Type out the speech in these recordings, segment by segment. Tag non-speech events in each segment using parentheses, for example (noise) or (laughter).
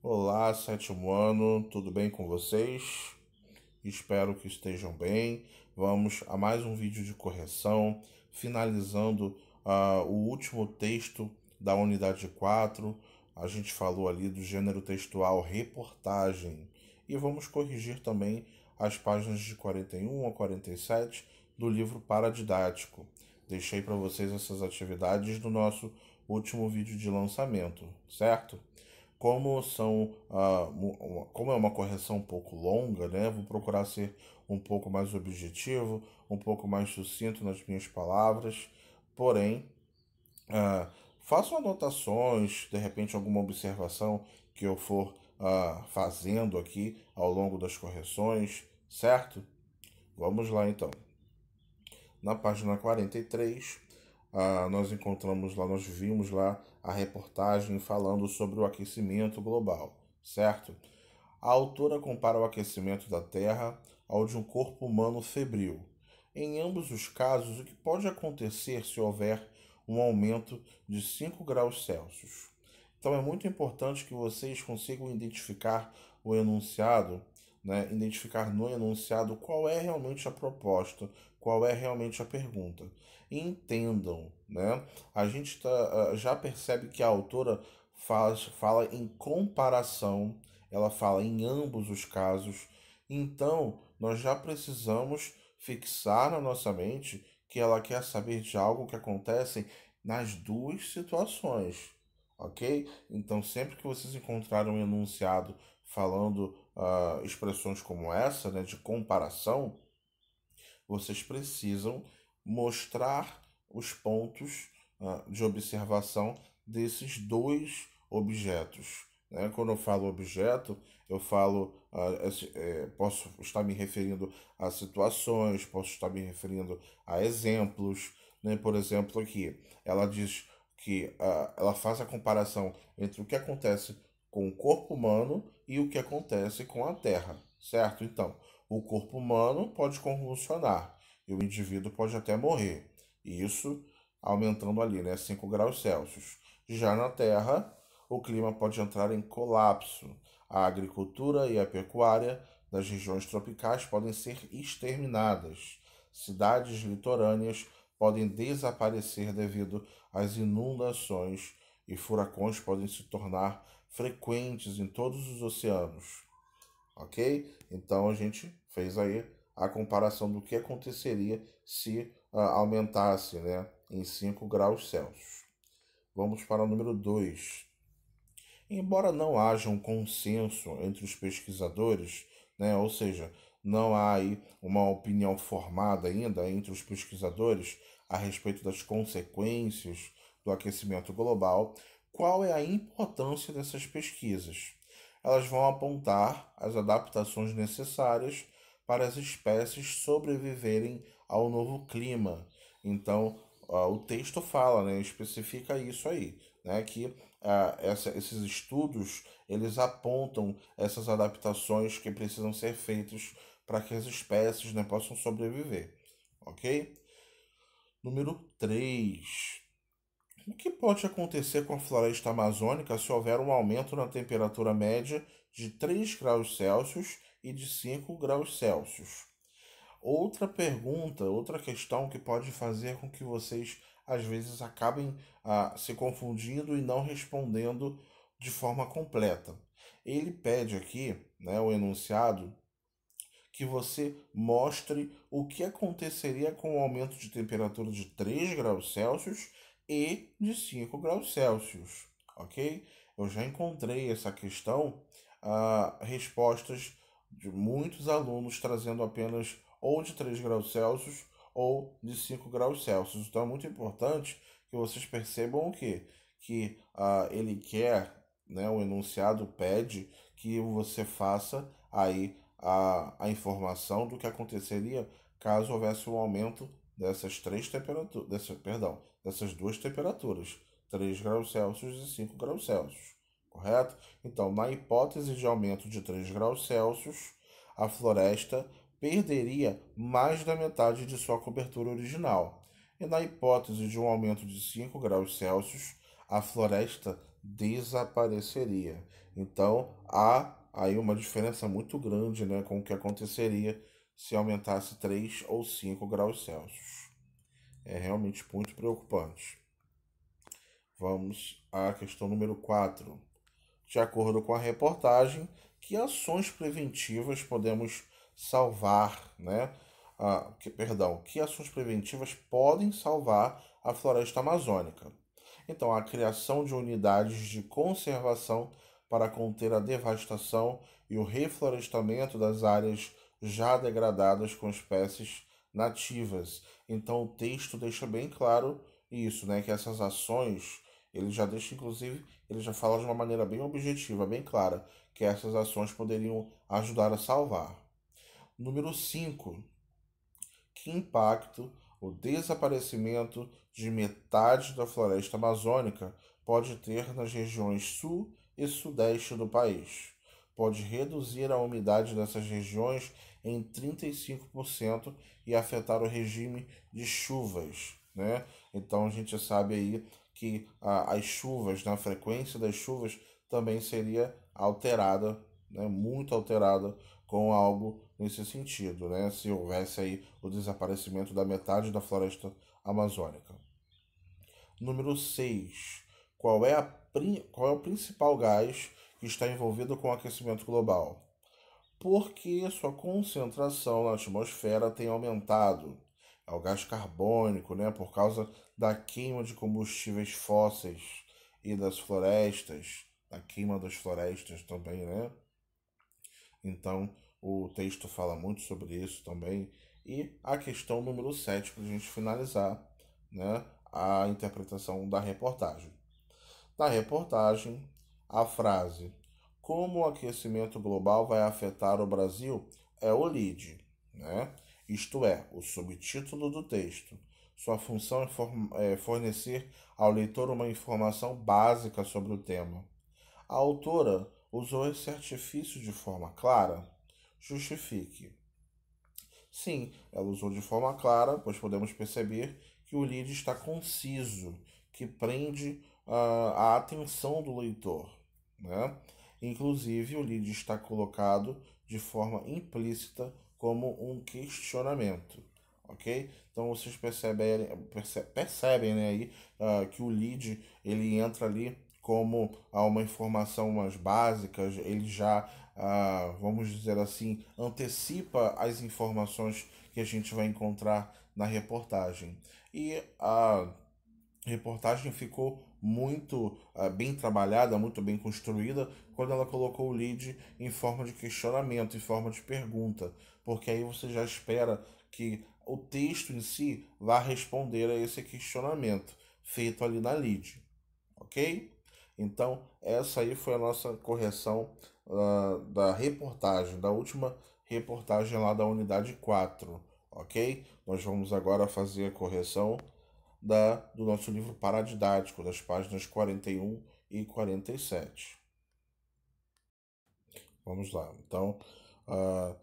Olá, sétimo ano, tudo bem com vocês? Espero que estejam bem. Vamos a mais um vídeo de correção, finalizando uh, o último texto da unidade 4. A gente falou ali do gênero textual reportagem. E vamos corrigir também as páginas de 41 a 47 do livro Paradidático. Deixei para vocês essas atividades no nosso último vídeo de lançamento, certo? Como são uh, como é uma correção um pouco longa, né? Vou procurar ser um pouco mais objetivo, um pouco mais sucinto nas minhas palavras, porém uh, anotações, de repente alguma observação que eu for uh, fazendo aqui ao longo das correções, certo? Vamos lá então. Na página 43, ah, nós encontramos lá, nós vimos lá a reportagem falando sobre o aquecimento global, certo? A autora compara o aquecimento da Terra ao de um corpo humano febril. Em ambos os casos, o que pode acontecer se houver um aumento de 5 graus Celsius? Então é muito importante que vocês consigam identificar o enunciado, né, identificar no enunciado qual é realmente a proposta, qual é realmente a pergunta. Entendam, né? A gente tá, já percebe que a autora faz, fala em comparação, ela fala em ambos os casos, então nós já precisamos fixar na nossa mente que ela quer saber de algo que acontece nas duas situações, ok? Então, sempre que vocês encontrarem um enunciado falando uh, expressões como essa, né, de comparação, vocês precisam mostrar os pontos uh, de observação desses dois objetos. Né? Quando eu falo objeto, eu falo, uh, posso estar me referindo a situações, posso estar me referindo a exemplos. Né? Por exemplo, aqui, ela diz que uh, ela faz a comparação entre o que acontece com o corpo humano e o que acontece com a Terra certo? Então, o corpo humano pode convulsionar e o indivíduo pode até morrer. E isso aumentando ali, né, 5 graus Celsius. Já na Terra, o clima pode entrar em colapso. A agricultura e a pecuária das regiões tropicais podem ser exterminadas. Cidades litorâneas podem desaparecer devido às inundações e furacões podem se tornar frequentes em todos os oceanos ok? Então a gente fez aí a comparação do que aconteceria se uh, aumentasse né, em 5 graus Celsius. Vamos para o número 2. Embora não haja um consenso entre os pesquisadores, né, ou seja, não há aí uma opinião formada ainda entre os pesquisadores a respeito das consequências do aquecimento global, qual é a importância dessas pesquisas? elas vão apontar as adaptações necessárias para as espécies sobreviverem ao novo clima. Então, ah, o texto fala, né, especifica isso aí, né, que ah, essa, esses estudos eles apontam essas adaptações que precisam ser feitas para que as espécies né, possam sobreviver, ok? Número 3. O que pode acontecer com a floresta amazônica se houver um aumento na temperatura média de 3 graus Celsius e de 5 graus Celsius? Outra pergunta, outra questão que pode fazer com que vocês às vezes acabem ah, se confundindo e não respondendo de forma completa. Ele pede aqui, né, o enunciado, que você mostre o que aconteceria com o aumento de temperatura de 3 graus Celsius e de 5 graus Celsius, ok? Eu já encontrei essa questão, ah, respostas de muitos alunos trazendo apenas ou de 3 graus Celsius ou de 5 graus Celsius. Então é muito importante que vocês percebam o quê? Que ah, ele quer, né, o enunciado pede que você faça aí a, a informação do que aconteceria caso houvesse um aumento dessas três temperaturas, dessa, perdão, dessas duas temperaturas, 3 graus Celsius e 5 graus Celsius, correto? Então, na hipótese de aumento de 3 graus Celsius, a floresta perderia mais da metade de sua cobertura original. E na hipótese de um aumento de 5 graus Celsius, a floresta desapareceria. Então, há aí uma diferença muito grande né, com o que aconteceria se aumentasse 3 ou 5 graus Celsius. É realmente muito preocupante. Vamos à questão número 4. De acordo com a reportagem, que ações preventivas podemos salvar, né? Ah, que, perdão, que ações preventivas podem salvar a floresta amazônica? Então, a criação de unidades de conservação para conter a devastação e o reflorestamento das áreas já degradadas com espécies nativas. Então o texto deixa bem claro isso, né, que essas ações, ele já deixa inclusive, ele já fala de uma maneira bem objetiva, bem clara, que essas ações poderiam ajudar a salvar. Número 5. Que impacto o desaparecimento de metade da floresta amazônica pode ter nas regiões sul e sudeste do país pode reduzir a umidade nessas regiões em 35% e afetar o regime de chuvas. Né? Então a gente sabe aí que a, as chuvas, na frequência das chuvas, também seria alterada, né? muito alterada com algo nesse sentido, né? se houvesse aí o desaparecimento da metade da floresta amazônica. Número 6. Qual é, a, qual é o principal gás que está envolvido com o aquecimento global, porque sua concentração na atmosfera tem aumentado. É o gás carbônico, né, por causa da queima de combustíveis fósseis e das florestas, da queima das florestas também, né? Então, o texto fala muito sobre isso também. E a questão número 7, para a gente finalizar, né? A interpretação da reportagem. Na reportagem, a frase Como o aquecimento global vai afetar o Brasil é o lead, né? isto é, o subtítulo do texto. Sua função é, é fornecer ao leitor uma informação básica sobre o tema. A autora usou esse artifício de forma clara? Justifique. Sim, ela usou de forma clara, pois podemos perceber que o lead está conciso, que prende uh, a atenção do leitor. Né? Inclusive, o lead está colocado de forma implícita como um questionamento, ok? Então vocês percebem, percebem né, aí, uh, que o lead ele entra ali como uma informação mais básica, ele já, uh, vamos dizer assim, antecipa as informações que a gente vai encontrar na reportagem. E a reportagem ficou muito uh, bem trabalhada, muito bem construída, quando ela colocou o lead em forma de questionamento, em forma de pergunta, porque aí você já espera que o texto em si vá responder a esse questionamento feito ali na lead, ok? Então, essa aí foi a nossa correção uh, da reportagem, da última reportagem lá da unidade 4, ok? Nós vamos agora fazer a correção da, do nosso livro paradidático, das páginas 41 e 47. Vamos lá, então, a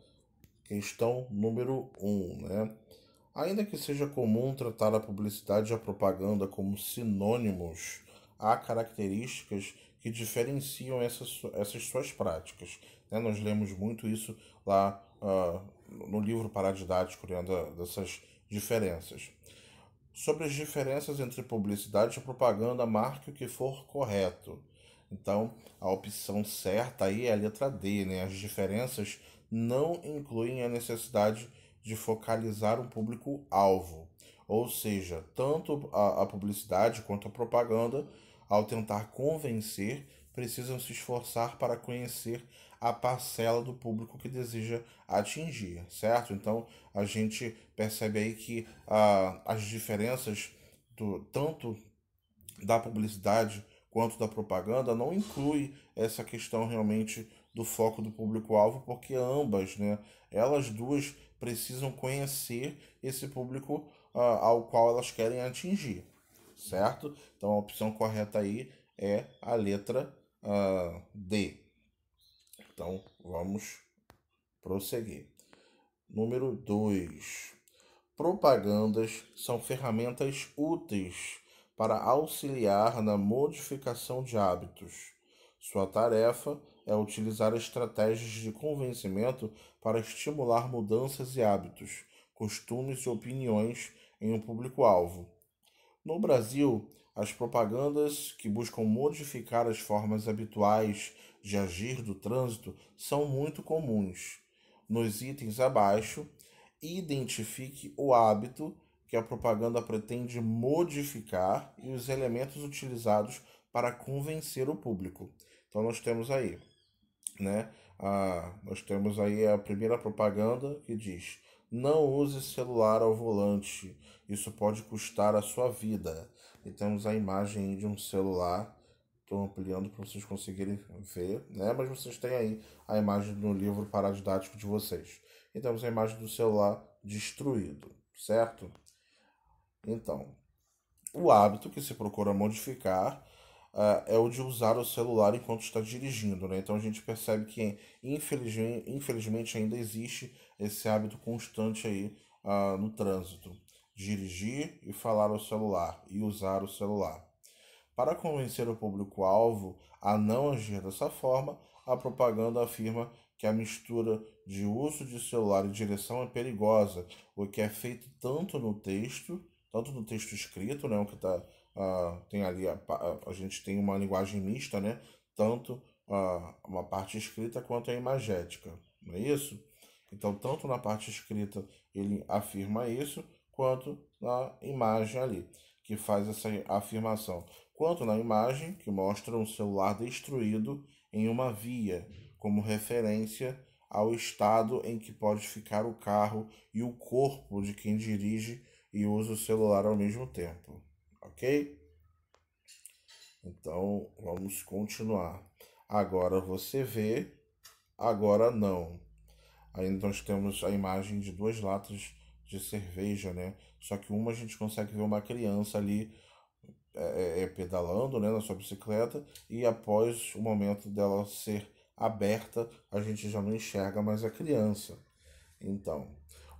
questão número 1. Um, né? Ainda que seja comum tratar a publicidade e a propaganda como sinônimos, há características que diferenciam essas, essas suas práticas. Né? Nós lemos muito isso lá uh, no livro paradidático, né, dessas diferenças sobre as diferenças entre publicidade e propaganda, marque o que for correto. Então, a opção certa aí é a letra D, né? As diferenças não incluem a necessidade de focalizar um público-alvo. Ou seja, tanto a, a publicidade quanto a propaganda, ao tentar convencer, precisam se esforçar para conhecer a parcela do público que deseja atingir, certo? Então a gente percebe aí que ah, as diferenças do, tanto da publicidade quanto da propaganda não inclui essa questão realmente do foco do público-alvo, porque ambas, né, elas duas precisam conhecer esse público ah, ao qual elas querem atingir, certo? Então a opção correta aí é a letra uh, D. Então, vamos prosseguir. Número 2. Propagandas são ferramentas úteis para auxiliar na modificação de hábitos. Sua tarefa é utilizar estratégias de convencimento para estimular mudanças e hábitos, costumes e opiniões em um público-alvo. No Brasil, as propagandas que buscam modificar as formas habituais de agir do trânsito são muito comuns. Nos itens abaixo, identifique o hábito que a propaganda pretende modificar e os elementos utilizados para convencer o público. Então nós temos aí, né? A, ah, nós temos aí a primeira propaganda que diz: não use celular ao volante, isso pode custar a sua vida e temos a imagem de um celular. Estou ampliando para vocês conseguirem ver, né? Mas vocês têm aí a imagem do livro paradidático de vocês. E temos a imagem do celular destruído, certo? Então, o hábito que se procura modificar uh, é o de usar o celular enquanto está dirigindo, né? Então a gente percebe que, infelizmente, infelizmente ainda existe esse hábito constante aí uh, no trânsito dirigir e falar o celular e usar o celular. Para convencer o público-alvo a não agir dessa forma, a propaganda afirma que a mistura de uso de celular e direção é perigosa, o que é feito tanto no texto, tanto no texto escrito, né, o que tá, uh, tem ali a, a, a, gente tem uma linguagem mista, né, tanto uh, uma parte escrita quanto a imagética, não é isso? Então, tanto na parte escrita ele afirma isso, quanto na imagem ali, que faz essa afirmação. Quanto na imagem, que mostra um celular destruído em uma via, como referência ao estado em que pode ficar o carro e o corpo de quem dirige e usa o celular ao mesmo tempo, ok? Então vamos continuar. Agora você vê, agora não. Aí nós temos a imagem de duas latas de cerveja, né? Só que uma a gente consegue ver uma criança ali é, é, é, pedalando né, na sua bicicleta e após o momento dela ser aberta, a gente já não enxerga mais a criança. Então,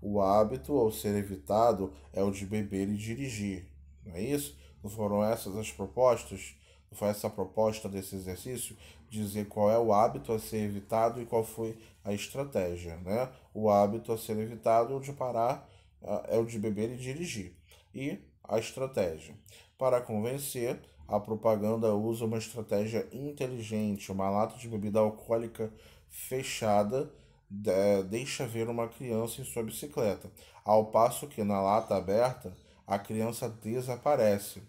o hábito ao ser evitado é o de beber e dirigir, não é isso? Não foram essas as propostas? Não foi essa a proposta desse exercício? Dizer qual é o hábito a ser evitado e qual foi a estratégia, né? O hábito a ser evitado é o de parar é o de beber e dirigir. E a estratégia. Para convencer, a propaganda usa uma estratégia inteligente. Uma lata de bebida alcoólica fechada deixa ver uma criança em sua bicicleta, ao passo que na lata aberta a criança desaparece.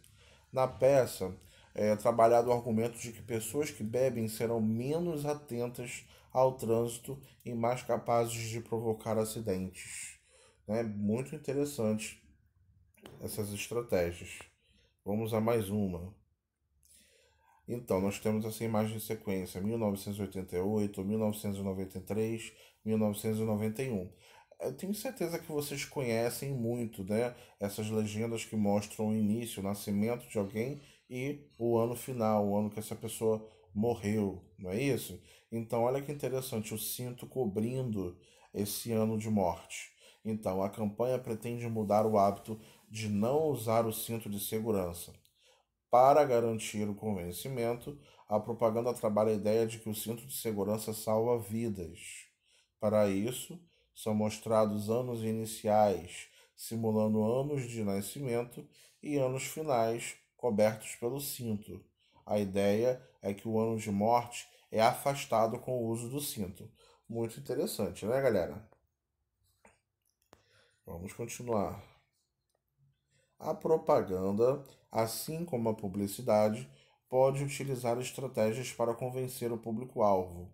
Na peça é trabalhado o argumento de que pessoas que bebem serão menos atentas ao trânsito e mais capazes de provocar acidentes. Então, é né? muito interessante essas estratégias. Vamos a mais uma. Então, nós temos essa imagem em sequência: 1988, 1993, 1991. Eu tenho certeza que vocês conhecem muito né, essas legendas que mostram o início, o nascimento de alguém e o ano final, o ano que essa pessoa morreu, não é isso? Então, olha que interessante: o cinto cobrindo esse ano de morte. Então, a campanha pretende mudar o hábito de não usar o cinto de segurança. Para garantir o convencimento, a propaganda trabalha a ideia de que o cinto de segurança salva vidas. Para isso, são mostrados anos iniciais, simulando anos de nascimento, e anos finais, cobertos pelo cinto. A ideia é que o ano de morte é afastado com o uso do cinto. Muito interessante, né, galera? Vamos continuar. A propaganda, assim como a publicidade, pode utilizar estratégias para convencer o público-alvo.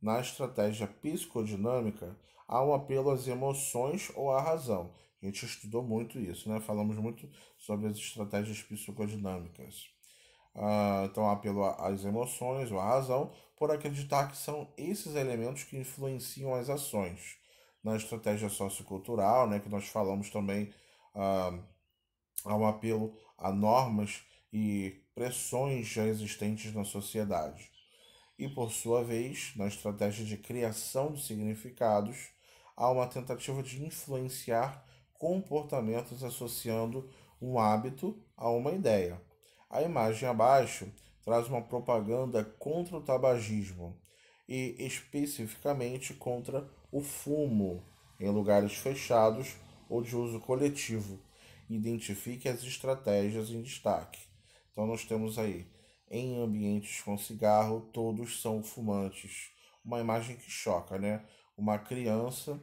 Na estratégia psicodinâmica, há um apelo às emoções ou à razão. A gente estudou muito isso, né? Falamos muito sobre as estratégias psicodinâmicas. Ah, então, há apelo às emoções ou à razão, por acreditar que são esses elementos que influenciam as ações na estratégia sociocultural, né, que nós falamos também ah, há um apelo a normas e pressões já existentes na sociedade. E, por sua vez, na estratégia de criação de significados, há uma tentativa de influenciar comportamentos associando um hábito a uma ideia. A imagem abaixo traz uma propaganda contra o tabagismo e especificamente contra o fumo em lugares fechados ou de uso coletivo. Identifique as estratégias em destaque. Então, nós temos aí, em ambientes com cigarro, todos são fumantes. Uma imagem que choca, né? Uma criança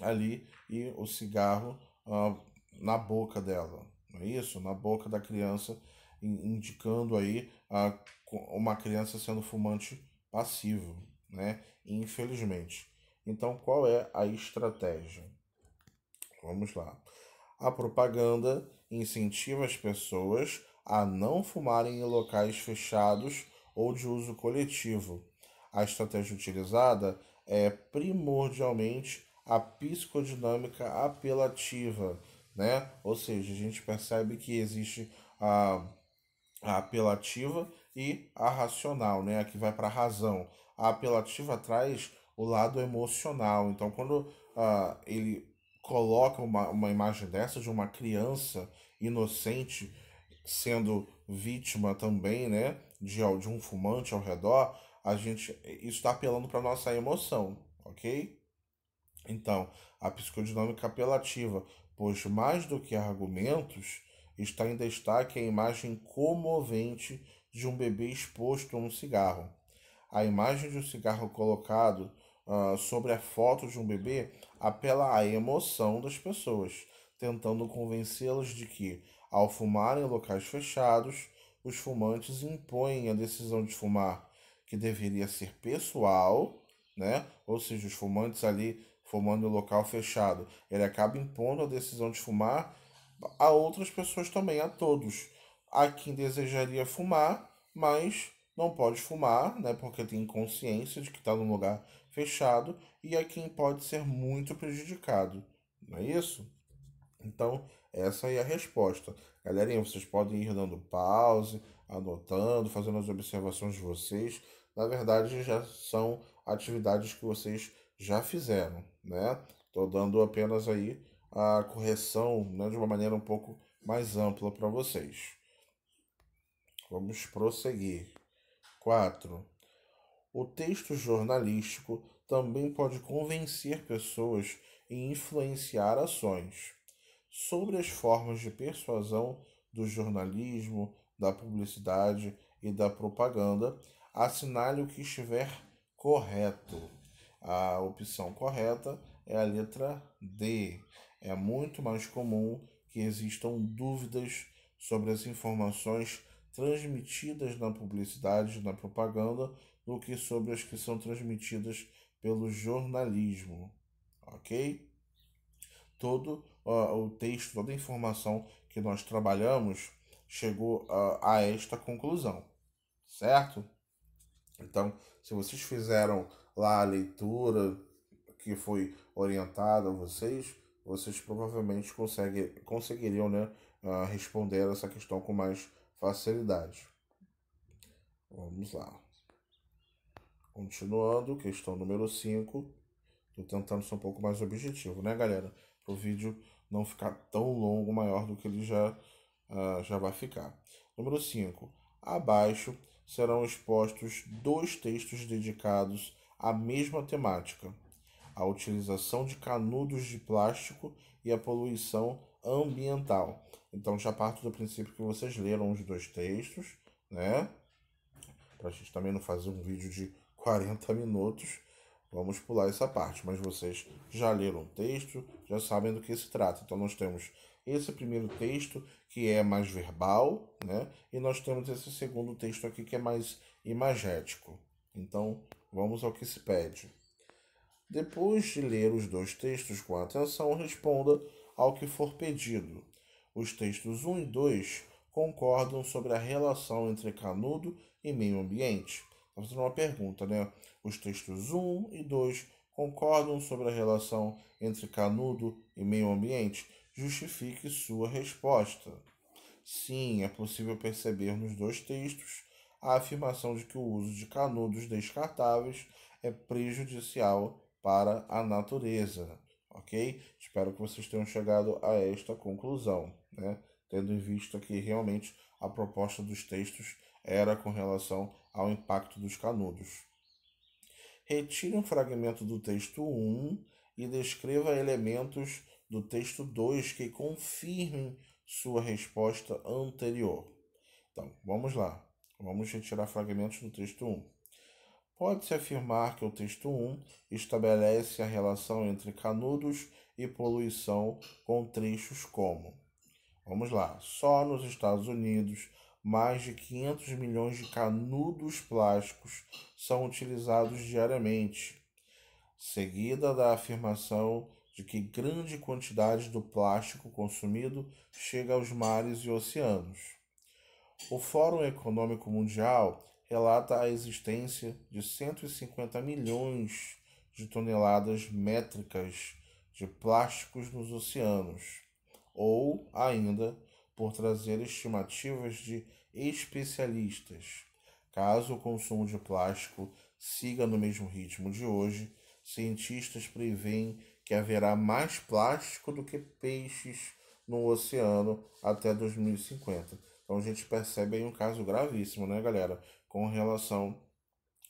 ali e o cigarro ah, na boca dela, não é isso? Na boca da criança, indicando aí ah, uma criança sendo fumante passivo, né? Infelizmente. Então, qual é a estratégia? Vamos lá. A propaganda incentiva as pessoas a não fumarem em locais fechados ou de uso coletivo. A estratégia utilizada é primordialmente a psicodinâmica apelativa, né? Ou seja, a gente percebe que existe a, a apelativa e a racional, né? A que vai para a razão. A apelativa traz o lado emocional. Então, quando uh, ele coloca uma, uma imagem dessa de uma criança inocente sendo vítima também, né, de, de um fumante ao redor, a gente isso está apelando para nossa emoção, ok? Então, a psicodinâmica apelativa, pois mais do que argumentos, está em destaque a imagem comovente de um bebê exposto a um cigarro. A imagem de um cigarro colocado uh, sobre a foto de um bebê apela à emoção das pessoas, tentando convencê las de que, ao fumar em locais fechados, os fumantes impõem a decisão de fumar, que deveria ser pessoal, né? ou seja, os fumantes ali fumando em local fechado, ele acaba impondo a decisão de fumar a outras pessoas também, a todos. A quem desejaria fumar, mas não pode fumar, né, porque tem consciência de que está num lugar fechado e é quem pode ser muito prejudicado, não é isso? Então, essa é a resposta. Galerinha, vocês podem ir dando pause, anotando, fazendo as observações de vocês. Na verdade, já são atividades que vocês já fizeram, né? Estou dando apenas aí a correção né, de uma maneira um pouco mais ampla para vocês. Vamos prosseguir. 4. O texto jornalístico também pode convencer pessoas e influenciar ações. Sobre as formas de persuasão do jornalismo, da publicidade e da propaganda, assinale o que estiver correto. A opção correta é a letra D. É muito mais comum que existam dúvidas sobre as informações transmitidas na publicidade, na propaganda, do que sobre as que são transmitidas pelo jornalismo, ok? Todo uh, o texto, toda a informação que nós trabalhamos chegou uh, a esta conclusão, certo? Então, se vocês fizeram lá a leitura que foi orientada a vocês, vocês provavelmente conseguem, conseguiriam né, uh, responder essa questão com mais facilidade. Vamos lá. Continuando, questão número 5. Estou tentando ser um pouco mais objetivo, né, galera? Para o vídeo não ficar tão longo, maior do que ele já, uh, já vai ficar. Número 5. Abaixo serão expostos dois textos dedicados à mesma temática: a utilização de canudos de plástico e a poluição ambiental. Então já parto do princípio que vocês leram os dois textos, né? Para a gente também não fazer um vídeo de 40 (laughs) minutos, vamos pular essa parte. Mas vocês já leram o texto, já sabem do que se trata. Então nós temos esse primeiro texto que é mais verbal, né? E nós temos esse segundo texto aqui que é mais imagético. Então vamos ao que se pede. Depois de ler os dois textos com atenção, responda ao que for pedido. Os textos 1 e 2 concordam sobre a relação entre canudo e meio ambiente. Está fazendo uma pergunta, né? Os textos 1 e 2 concordam sobre a relação entre canudo e meio ambiente? Justifique sua resposta. Sim, é possível perceber nos dois textos a afirmação de que o uso de canudos descartáveis é prejudicial para a natureza ok? Espero que vocês tenham chegado a esta conclusão, né? Tendo em vista que realmente a proposta dos textos era com relação ao impacto dos canudos. Retire um fragmento do texto 1 e descreva elementos do texto 2 que confirmem sua resposta anterior. Então, vamos lá. Vamos retirar fragmentos do texto 1. Pode-se afirmar que o texto 1 estabelece a relação entre canudos e poluição com trechos como: vamos lá, só nos Estados Unidos, mais de 500 milhões de canudos plásticos são utilizados diariamente, seguida da afirmação de que grande quantidade do plástico consumido chega aos mares e oceanos. O Fórum Econômico Mundial relata a existência de 150 milhões de toneladas métricas de plásticos nos oceanos, ou ainda por trazer estimativas de especialistas. Caso o consumo de plástico siga no mesmo ritmo de hoje, cientistas preveem que haverá mais plástico do que peixes no oceano até 2050. Então a gente percebe aí um caso gravíssimo, né, galera? com relação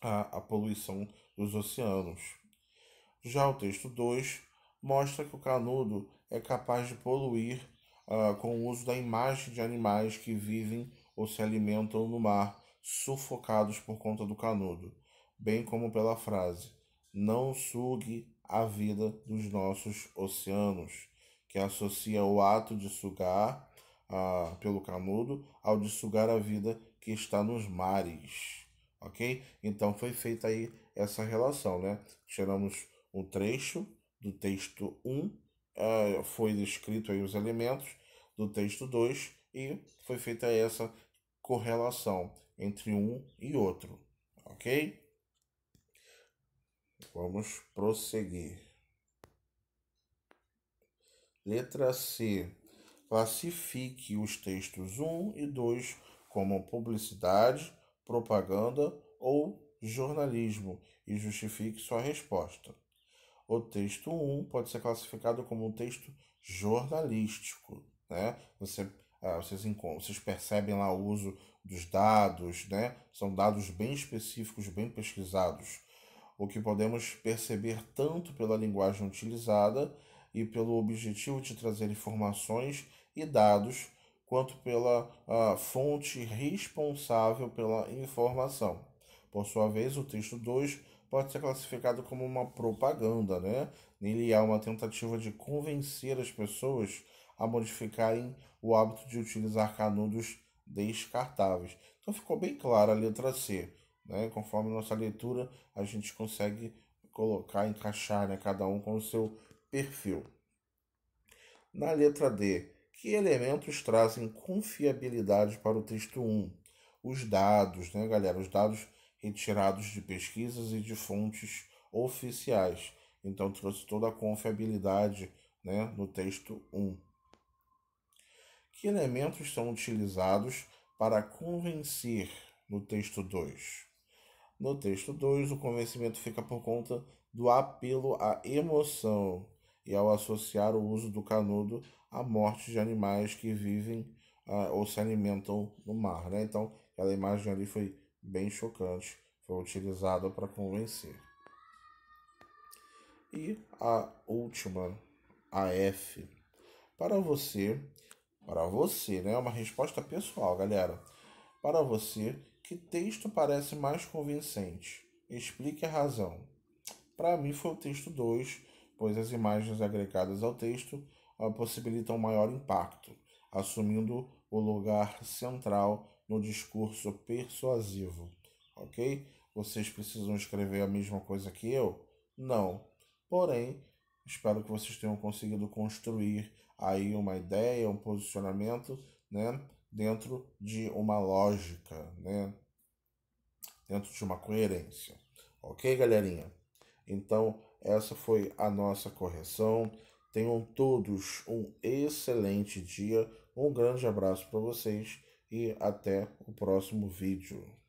à, à poluição dos oceanos. Já o texto 2 mostra que o canudo é capaz de poluir uh, com o uso da imagem de animais que vivem ou se alimentam no mar, sufocados por conta do canudo, bem como pela frase: Não sugue a vida dos nossos oceanos, que associa o ato de sugar a, pelo canudo ao dessugar a vida que está nos mares, ok? Então foi feita aí essa relação, né? Tiramos um trecho do texto 1, ah, é, foi descrito aí os elementos do texto 2 e foi feita essa correlação entre um e outro, ok? Vamos prosseguir. Letra C classifique os textos 1 e 2 como publicidade, propaganda ou jornalismo e justifique sua resposta. O texto 1 pode ser classificado como um texto jornalístico. Né? Você, ah, vocês, vocês percebem lá o uso dos dados, né? são dados bem específicos, bem pesquisados. O que podemos perceber tanto pela linguagem utilizada e pelo objetivo de trazer informações e dados, quanto pela a, fonte responsável pela informação. Por sua vez, o texto 2 pode ser classificado como uma propaganda, né? Nele há uma tentativa de convencer as pessoas a modificarem o hábito de utilizar canudos descartáveis. Então ficou bem clara a letra C. Né? Conforme nossa leitura, a gente consegue colocar, encaixar né? cada um com o seu perfil. Na letra D, que elementos trazem confiabilidade para o texto 1? Os dados, né, galera? Os dados retirados de pesquisas e de fontes oficiais. Então, trouxe toda a confiabilidade né, no texto 1. Que elementos são utilizados para convencer no texto 2? No texto 2, o convencimento fica por conta do apelo à emoção e ao associar o uso do canudo à morte de animais que vivem ah, ou se alimentam no mar. Né? Então, aquela imagem ali foi bem chocante, foi utilizada para convencer. E a última, a F. Para você, para você, né? É uma resposta pessoal, galera. Para você, que texto parece mais convincente? Explique a razão. Para mim foi o texto 2, pois as imagens agregadas ao texto ah, possibilitam maior impacto, assumindo o lugar central no discurso persuasivo. Ok? Vocês precisam escrever a mesma coisa que eu? Não. Porém, espero que vocês tenham conseguido construir aí uma ideia, um posicionamento, né? Dentro de uma lógica, né? Dentro de uma coerência. Ok, galerinha? Então, essa foi a nossa correção. Tenham todos um excelente dia. Um grande abraço para vocês e até o próximo vídeo.